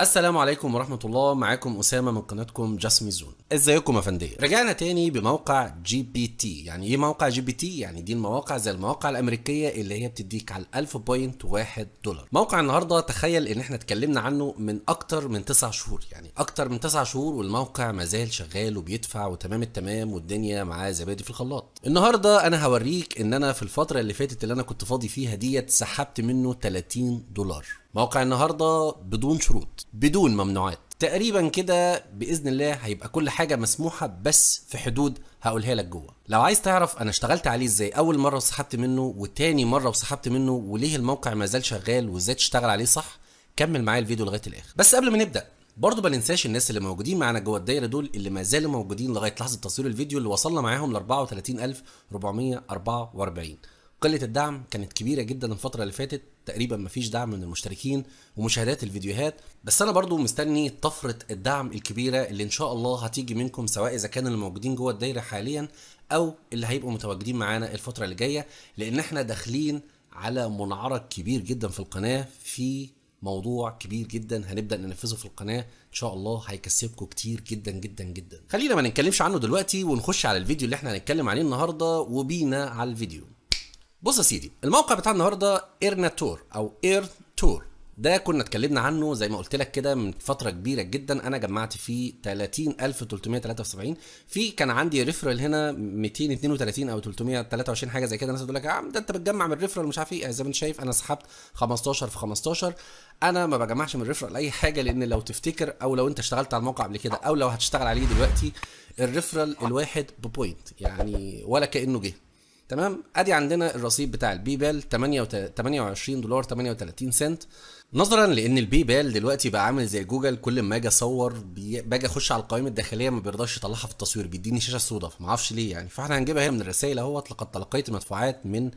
السلام عليكم ورحمة الله معاكم أسامة من قناتكم جاسمي زون ازيكم يا فندم رجعنا تاني بموقع جي بي تي يعني ايه موقع جي بي تي يعني دي المواقع زي المواقع الأمريكية اللي هي بتديك على الالف بوينت واحد دولار موقع النهاردة تخيل ان احنا اتكلمنا عنه من اكتر من تسع شهور يعني اكتر من تسع شهور والموقع مازال شغال وبيدفع وتمام التمام والدنيا معاه زبادي في الخلاط النهاردة انا هوريك ان انا في الفترة اللي فاتت اللي انا كنت فاضي فيها ديت سحبت منه 30 دولار موقع النهارده بدون شروط بدون ممنوعات تقريبا كده باذن الله هيبقى كل حاجه مسموحه بس في حدود هقولها لك جوه لو عايز تعرف انا اشتغلت عليه ازاي اول مره وسحبت منه وتاني مره وسحبت منه وليه الموقع ما زال شغال وازاي تشتغل عليه صح كمل معايا الفيديو لغايه الاخر بس قبل ما نبدا برضه ما ننساش الناس اللي موجودين معانا جوه الدايره دول اللي ما زالوا موجودين لغايه لحظه تصوير الفيديو اللي وصلنا معاهم ل 34444 قله الدعم كانت كبيره جدا الفتره اللي فاتت تقريبا مفيش دعم من المشتركين ومشاهدات الفيديوهات بس انا برضو مستني طفره الدعم الكبيره اللي ان شاء الله هتيجي منكم سواء اذا كان الموجودين جوه الدايره حاليا او اللي هيبقوا متواجدين معانا الفتره اللي جايه لان احنا داخلين على منعرج كبير جدا في القناه في موضوع كبير جدا هنبدا ننفذه في القناه ان شاء الله هيكسبكم كتير جدا جدا جدا خلينا ما نتكلمش عنه دلوقتي ونخش على الفيديو اللي احنا هنتكلم عليه النهارده وبينا على الفيديو بص يا سيدي الموقع بتاع النهارده ايرناتور او اير تور ده كنا اتكلمنا عنه زي ما قلت لك كده من فتره كبيره جدا انا جمعت فيه 30373 في كان عندي ريفرال هنا 232 او 323 حاجه زي كده الناس تقول لك عم ده انت بتجمع من الريفرال مش عارف إيه. ايه زي ما انت شايف انا سحبت 15 في 15 انا ما بجمعش من الريفرال اي حاجه لان لو تفتكر او لو انت اشتغلت على الموقع قبل كده او لو هتشتغل عليه دلوقتي الريفرال الواحد ببوينت يعني ولا كانه جه تمام ادي عندنا الرصيد بتاع البيبال 28 دولار 38 سنت نظرا لان البي بال دلوقتي بقى عامل زي جوجل كل ما اجي اصور باجي اخش على القوائم الداخليه ما بيرضاش يطلعها في التصوير بيديني شاشه سوداء فما اعرفش ليه يعني فاحنا هنجيبها هنا من الرسائل اهوت لقد تلقيت مدفوعات من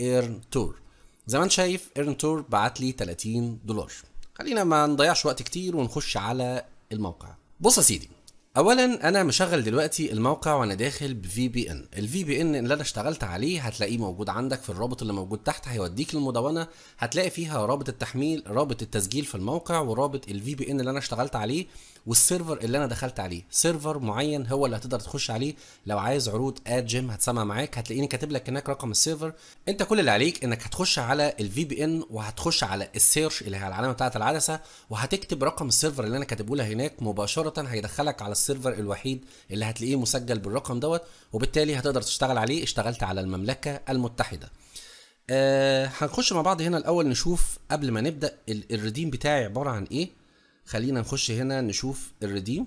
ايرن تور زي ما انت شايف ايرن تور بعت لي 30 دولار خلينا ما نضيعش وقت كتير ونخش على الموقع بص يا سيدي اولا انا مشغل دلوقتي الموقع وانا داخل بفي بي ان الفي بي ان اللي انا اشتغلت عليه هتلاقيه موجود عندك في الرابط اللي موجود تحت هيوديك للمدونه هتلاقي فيها رابط التحميل رابط التسجيل في الموقع ورابط الفي بي ان اللي انا اشتغلت عليه والسيرفر اللي انا دخلت عليه سيرفر معين هو اللي هتقدر تخش عليه لو عايز عروض اد جيم هتسمع معاك هتلاقيني كاتب لك هناك رقم السيرفر انت كل اللي عليك انك هتخش على الفي بي ان وهتخش على السيرش اللي هي العلامه بتاعه العدسه وهتكتب رقم السيرفر اللي انا كاتبه لها هناك مباشره هيدخلك على السيرفر الوحيد اللي هتلاقيه مسجل بالرقم دوت وبالتالي هتقدر تشتغل عليه اشتغلت على المملكه المتحده أه هنخش مع بعض هنا الاول نشوف قبل ما نبدا الريديم بتاعي عباره عن ايه خلينا نخش هنا نشوف الريديم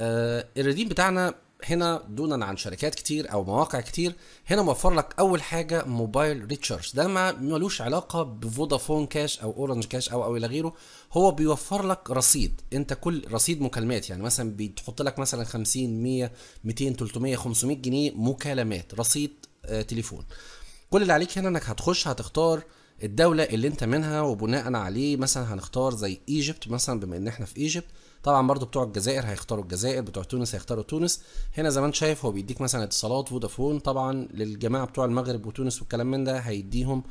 آه الريديم بتاعنا هنا دونا عن شركات كتير او مواقع كتير هنا موفر لك اول حاجه موبايل ريتشارج ده ما ملوش علاقه بفودافون كاش او اورنج كاش او او الى غيره هو بيوفر لك رصيد انت كل رصيد مكالمات يعني مثلا بتحط لك مثلا 50 100 200 300 500 جنيه مكالمات رصيد آه، تليفون كل اللي عليك هنا انك هتخش هتختار الدوله اللي انت منها وبناء عليه مثلا هنختار زي ايجيبت مثلا بما ان احنا في ايجيبت طبعا برضو بتوع الجزائر هيختاروا الجزائر بتوع تونس هيختاروا تونس هنا زي ما انت شايف هو بيديك مثلا اتصالات فودافون طبعا للجماعه بتوع المغرب وتونس والكلام من ده هيديهم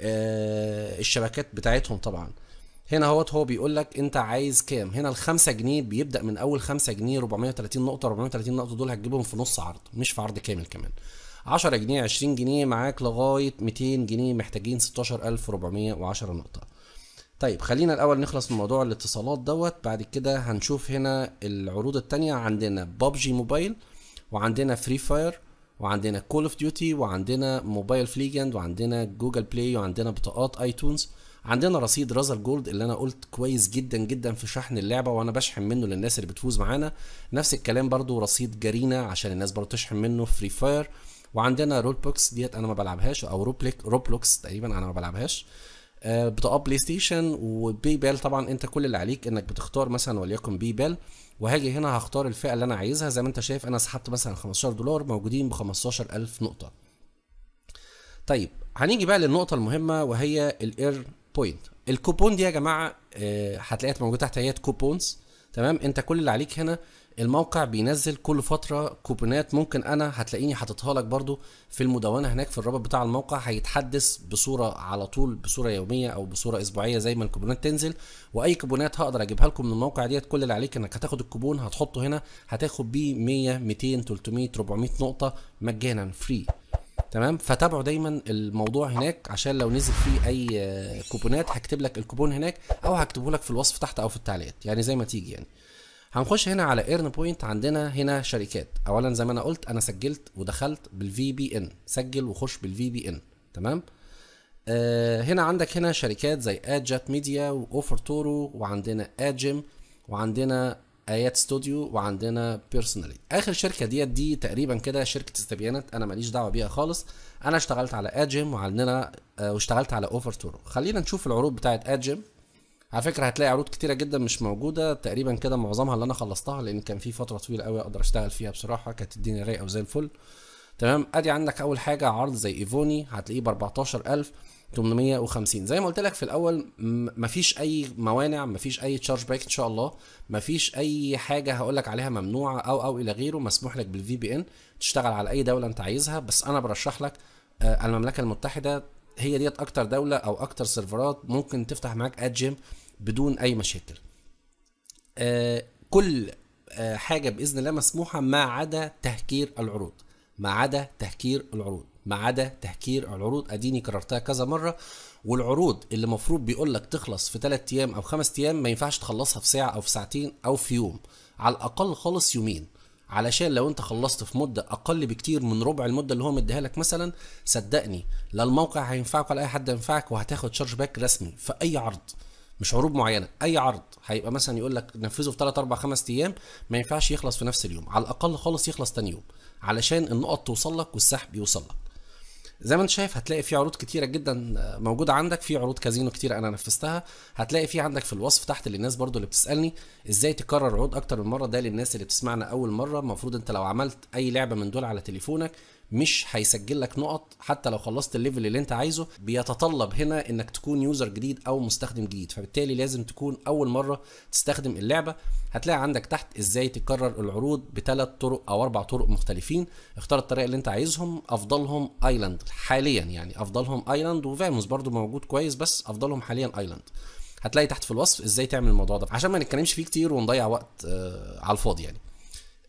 آه الشبكات بتاعتهم طبعا هنا هو هو بيقول لك انت عايز كام هنا ال 5 جنيه بيبدا من اول 5 جنيه 430 نقطه 430 نقطه دول هتجيبهم في نص عرض مش في عرض كامل كمان 10 جنيه 20 جنيه معاك لغايه 200 جنيه محتاجين 16410 نقطه طيب خلينا الاول نخلص من موضوع الاتصالات دوت بعد كده هنشوف هنا العروض التانية عندنا بابجي موبايل وعندنا فري فاير وعندنا كول اوف ديوتي وعندنا موبايل فليجند وعندنا جوجل بلاي وعندنا بطاقات ايتونز عندنا رصيد رازر جولد اللي انا قلت كويس جدا جدا في شحن اللعبه وانا بشحن منه للناس اللي بتفوز معانا نفس الكلام برضو رصيد جرينه عشان الناس برضو تشحن منه فري فاير وعندنا رول بوكس ديت انا ما بلعبهاش او روبليك روبلوكس تقريبا انا ما بلعبهاش آه، بتقى بلاي ستيشن وبي بال طبعا انت كل اللي عليك انك بتختار مثلا وليكن بي بال وهاجي هنا هختار الفئه اللي انا عايزها زي ما انت شايف انا سحبت مثلا 15 دولار موجودين ب 15000 نقطه طيب هنيجي بقى للنقطه المهمه وهي الاير بوينت الكوبون دي يا جماعه آه، هتلاقيها موجوده تحت هي كوبونز تمام انت كل اللي عليك هنا الموقع بينزل كل فتره كوبونات ممكن انا هتلاقيني حاططها لك برضو في المدونه هناك في الرابط بتاع الموقع هيتحدث بصوره على طول بصوره يوميه او بصوره اسبوعيه زي ما الكوبونات تنزل واي كوبونات هقدر اجيبها لكم من الموقع ديت كل اللي عليك انك هتاخد الكوبون هتحطه هنا هتاخد بيه 100 200 300 400 نقطه مجانا فري تمام فتابعوا دايما الموضوع هناك عشان لو نزل فيه اي آه، كوبونات هكتب لك الكوبون هناك او هكتبه لك في الوصف تحت او في التعليقات يعني زي ما تيجي يعني هنخش هنا على ايرن بوينت عندنا هنا شركات اولا زي ما انا قلت انا سجلت ودخلت بالفي بي ان سجل وخش بالفي بي ان تمام آه هنا عندك هنا شركات زي ادجت ميديا واوفر تورو وعندنا ادجم وعندنا ايات ستوديو وعندنا بيرسونالي اخر شركه ديت دي تقريبا كده شركه استبيانات انا ماليش دعوه بيها خالص انا اشتغلت على ادجم وعندنا آه واشتغلت على اوفر تورو خلينا نشوف العروض بتاعه ادجم على فكره هتلاقي عروض كتيره جدا مش موجوده تقريبا كده معظمها اللي انا خلصتها لان كان في فتره طويله قوي اقدر اشتغل فيها بصراحه كانت الدنيا رايقه وزي الفل تمام ادي عندك اول حاجه عرض زي ايفوني هتلاقيه ب 14000 850 زي ما قلت لك في الاول مفيش اي موانع مفيش اي تشارج باك ان شاء الله مفيش اي حاجه هقول لك عليها ممنوعه او او الى غيره مسموح لك بالفي بي ان تشتغل على اي دوله انت عايزها بس انا برشح لك آه، المملكه المتحده هي ديت اكتر دوله او اكتر سيرفرات ممكن تفتح معاك اد جيم بدون اي مشاكل آه كل آه حاجه باذن الله مسموحه ما عدا تهكير العروض ما عدا تهكير العروض ما عدا تهكير العروض اديني كررتها كذا مره والعروض اللي المفروض بيقول لك تخلص في 3 ايام او 5 ايام ما ينفعش تخلصها في ساعه او في ساعتين او في يوم على الاقل خالص يومين علشان لو انت خلصت في مده اقل بكتير من ربع المده اللي هو مديها لك مثلا صدقني لا الموقع هينفعك ولا اي حد ينفعك وهتاخد شارج باك رسمي في اي عرض مش عروض معينه اي عرض هيبقى مثلا يقول لك نفذه في 3 4 5 ايام ما ينفعش يخلص في نفس اليوم على الاقل خالص يخلص تاني يوم علشان النقط توصل لك والسحب يوصل لك زي ما انت شايف هتلاقي في عروض كتيره جدا موجوده عندك في عروض كازينو كتيره انا نفذتها هتلاقي في عندك في الوصف تحت للناس برضو اللي بتسالني ازاي تكرر عروض اكتر من مره ده للناس اللي بتسمعنا اول مره المفروض انت لو عملت اي لعبه من دول على تليفونك مش هيسجل لك نقط حتى لو خلصت الليفل اللي انت عايزه بيتطلب هنا انك تكون يوزر جديد او مستخدم جديد فبالتالي لازم تكون اول مره تستخدم اللعبه هتلاقي عندك تحت ازاي تكرر العروض بثلاث طرق او اربع طرق مختلفين اختار الطريقه اللي انت عايزهم افضلهم ايلاند حاليا يعني افضلهم ايلاند وفاموس برضو موجود كويس بس افضلهم حاليا ايلاند هتلاقي تحت في الوصف ازاي تعمل الموضوع ده عشان ما نتكلمش فيه كتير ونضيع وقت آه على الفاضي يعني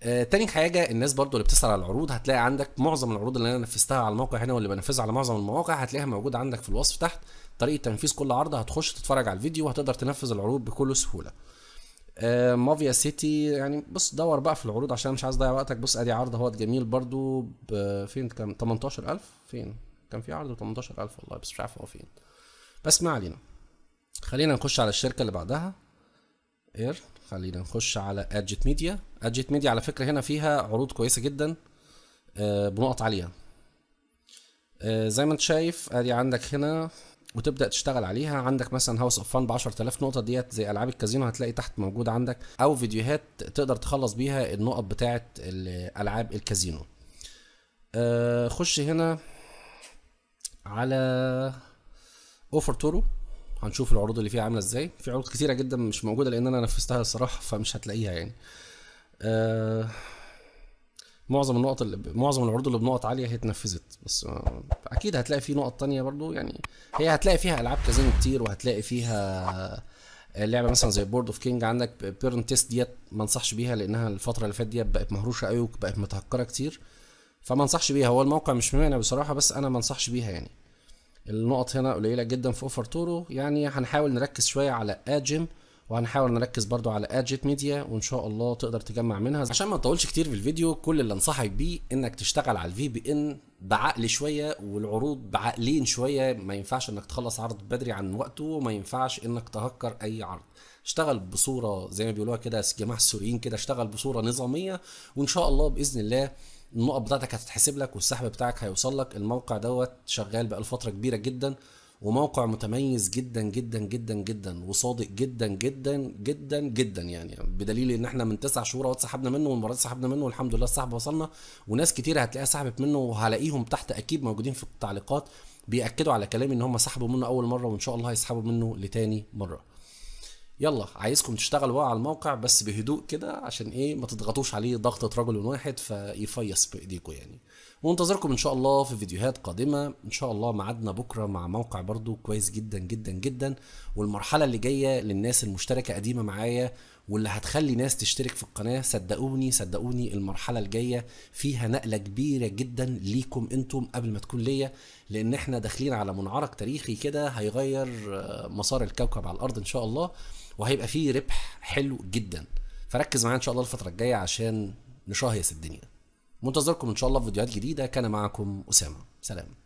آه تاني حاجه الناس برضو اللي بتسال على العروض هتلاقي عندك معظم العروض اللي انا نفذتها على الموقع هنا واللي بنفذها على معظم المواقع هتلاقيها موجوده عندك في الوصف تحت طريقه تنفيذ كل عرض هتخش تتفرج على الفيديو وهتقدر تنفذ العروض بكل سهوله آه مافيا سيتي يعني بص دور بقى في العروض عشان مش عايز اضيع وقتك بص ادي عرض اهوت جميل برضو فين كان 18000 فين كان في عرض 18000 والله بس مش عارف هو فين بس ما علينا خلينا نخش على الشركه اللي بعدها اير خلينا نخش على ادجت ميديا ادجيت ميديا على فكره هنا فيها عروض كويسه جدا آه، بنقط عاليه آه، زي ما انت شايف ادي عندك هنا وتبدا تشتغل عليها عندك مثلا هاوس اوف فان ب 10000 نقطه ديت زي العاب الكازينو هتلاقي تحت موجود عندك او فيديوهات تقدر تخلص بيها النقط بتاعه العاب الكازينو آه، خش هنا على اوفر تورو هنشوف العروض اللي فيها عامله ازاي في عروض كتيره جدا مش موجوده لان انا نفذتها الصراحه فمش هتلاقيها يعني آه، معظم النقط اللي معظم العروض اللي بنقط عاليه هي اتنفذت بس آه، اكيد هتلاقي في نقط تانية برضو يعني هي هتلاقي فيها العاب كازينو كتير وهتلاقي فيها آه، لعبه مثلا زي بورد اوف كينج عندك بيرن تيست ديت ما انصحش بيها لانها الفتره اللي فاتت ديت بقت مهروشه قوي وبقت متهكره كتير فما انصحش بيها هو الموقع مش ممانع بصراحه بس انا ما انصحش بيها يعني النقط هنا قليله جدا في اوفر تورو يعني هنحاول نركز شويه على اجم وهنحاول نركز برضو على ادجت ميديا وان شاء الله تقدر تجمع منها عشان ما نطولش كتير في الفيديو كل اللي انصحك بيه انك تشتغل على الفي بي ان بعقل شويه والعروض بعقلين شويه ما ينفعش انك تخلص عرض بدري عن وقته وما ينفعش انك تهكر اي عرض اشتغل بصوره زي ما بيقولوها كده جماعه السوريين كده اشتغل بصوره نظاميه وان شاء الله باذن الله النقط بتاعتك هتتحسب لك والسحب بتاعك هيوصل لك الموقع دوت شغال بقاله فتره كبيره جدا وموقع متميز جدا جدا جدا جدا وصادق جدا جدا جدا جدا يعني بدليل ان احنا من تسع شهور اتسحبنا منه والمره اتسحبنا سحبنا منه والحمد لله السحب وصلنا وناس كتير هتلاقيها سحبت منه وهلاقيهم تحت اكيد موجودين في التعليقات بياكدوا على كلامي ان هم سحبوا منه اول مره وان شاء الله هيسحبوا منه لتاني مره يلا عايزكم تشتغلوا بقى على الموقع بس بهدوء كده عشان ايه ما تضغطوش عليه ضغطه رجل واحد فيفيص بايديكم يعني وانتظركم ان شاء الله في فيديوهات قادمه ان شاء الله معادنا بكره مع موقع برضو كويس جدا جدا جدا والمرحله اللي جايه للناس المشتركه قديمه معايا واللي هتخلي ناس تشترك في القناه صدقوني صدقوني المرحله الجايه فيها نقله كبيره جدا ليكم انتم قبل ما تكون ليا لان احنا داخلين على منعرج تاريخي كده هيغير آه، مسار الكوكب على الارض ان شاء الله وهيبقى فيه ربح حلو جدا فركز معايا ان شاء الله الفتره الجايه عشان نشهيص الدنيا منتظركم ان شاء الله في فيديوهات جديده كان معكم اسامه سلام